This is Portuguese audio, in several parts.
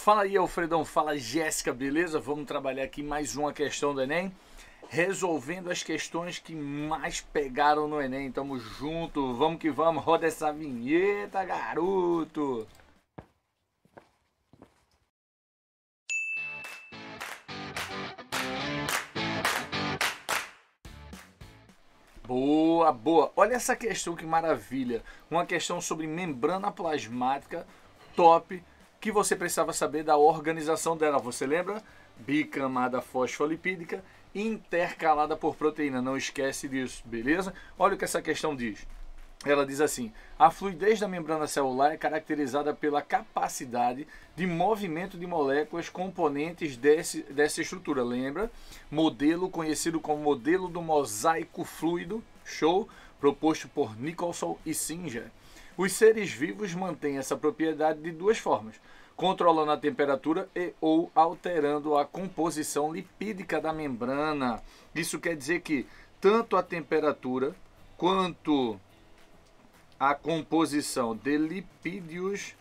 Fala aí, Alfredão. Fala, Jéssica. Beleza? Vamos trabalhar aqui mais uma questão do Enem. Resolvendo as questões que mais pegaram no Enem. Tamo junto. Vamos que vamos. Roda essa vinheta, garoto. Boa, boa. Olha essa questão que maravilha. Uma questão sobre membrana plasmática top que você precisava saber da organização dela. Você lembra? Bicamada fosfolipídica intercalada por proteína. Não esquece disso, beleza? Olha o que essa questão diz. Ela diz assim: a fluidez da membrana celular é caracterizada pela capacidade de movimento de moléculas componentes desse, dessa estrutura. Lembra? Modelo conhecido como modelo do mosaico fluido, show, proposto por Nicholson e Singer. Os seres vivos mantêm essa propriedade de duas formas: controlando a temperatura e ou alterando a composição lipídica da membrana. Isso quer dizer que tanto a temperatura quanto a composição de lipídios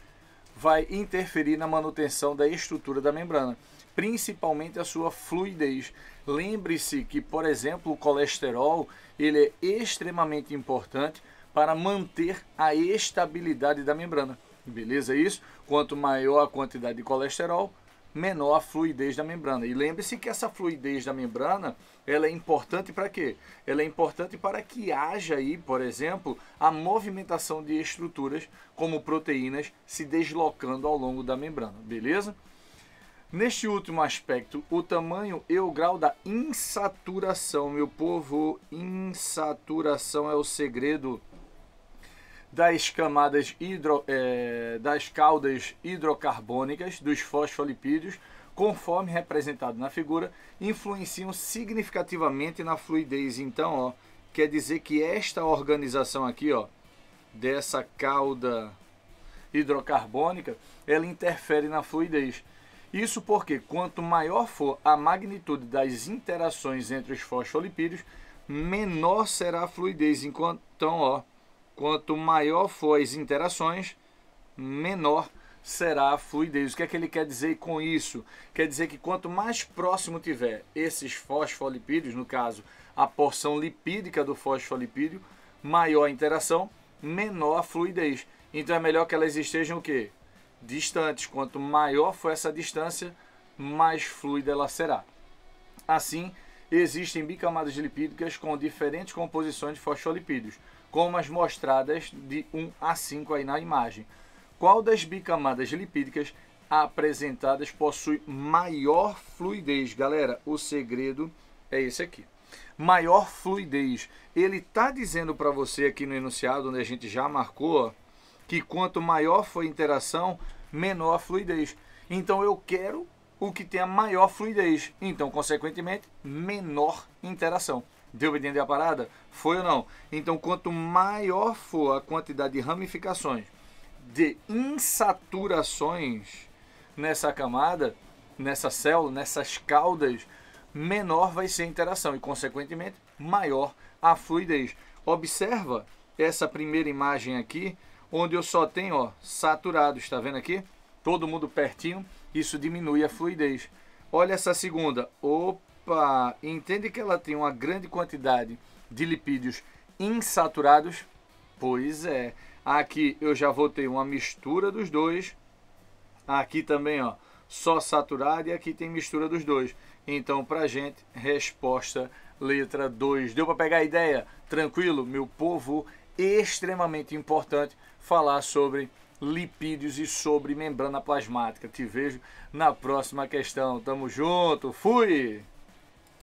vai interferir na manutenção da estrutura da membrana, principalmente a sua fluidez. Lembre-se que, por exemplo, o colesterol ele é extremamente importante para manter a estabilidade da membrana. Beleza é isso? Quanto maior a quantidade de colesterol, menor a fluidez da membrana. E lembre-se que essa fluidez da membrana, ela é importante para quê? Ela é importante para que haja aí, por exemplo, a movimentação de estruturas como proteínas se deslocando ao longo da membrana, beleza? Neste último aspecto, o tamanho e o grau da insaturação, meu povo, insaturação é o segredo das camadas hidro, é, das caudas hidrocarbônicas dos fosfolipídios, conforme representado na figura, influenciam significativamente na fluidez. Então, ó, quer dizer que esta organização aqui, ó, dessa cauda hidrocarbônica, ela interfere na fluidez. Isso porque quanto maior for a magnitude das interações entre os fosfolipídios, menor será a fluidez. Enquanto, então, ó, Quanto maior for as interações, menor será a fluidez. O que é que ele quer dizer com isso? Quer dizer que quanto mais próximo tiver esses fosfolipídios, no caso, a porção lipídica do fosfolipídio, maior a interação, menor a fluidez. Então é melhor que elas estejam o quê? Distantes. Quanto maior for essa distância, mais fluida ela será. Assim, existem bicamadas lipídicas com diferentes composições de fosfolipídios, como as mostradas de 1 a 5 aí na imagem. Qual das bicamadas lipídicas apresentadas possui maior fluidez? Galera, o segredo é esse aqui. Maior fluidez. Ele está dizendo para você aqui no enunciado, onde a gente já marcou, que quanto maior for a interação, menor a fluidez. Então eu quero o que tem a maior fluidez. Então, consequentemente, menor interação. Deu para entender a parada? Foi ou não? Então, quanto maior for a quantidade de ramificações, de insaturações nessa camada, nessa célula, nessas caudas, menor vai ser a interação e, consequentemente, maior a fluidez. Observa essa primeira imagem aqui, onde eu só tenho ó, saturado, está vendo aqui? Todo mundo pertinho isso diminui a fluidez. Olha essa segunda. Opa! Entende que ela tem uma grande quantidade de lipídios insaturados? Pois é. Aqui eu já vou ter uma mistura dos dois. Aqui também, ó, só saturado e aqui tem mistura dos dois. Então, pra gente, resposta letra 2. Deu para pegar a ideia? Tranquilo, meu povo, extremamente importante falar sobre lipídios e sobre membrana plasmática. Te vejo na próxima questão. Tamo junto. Fui!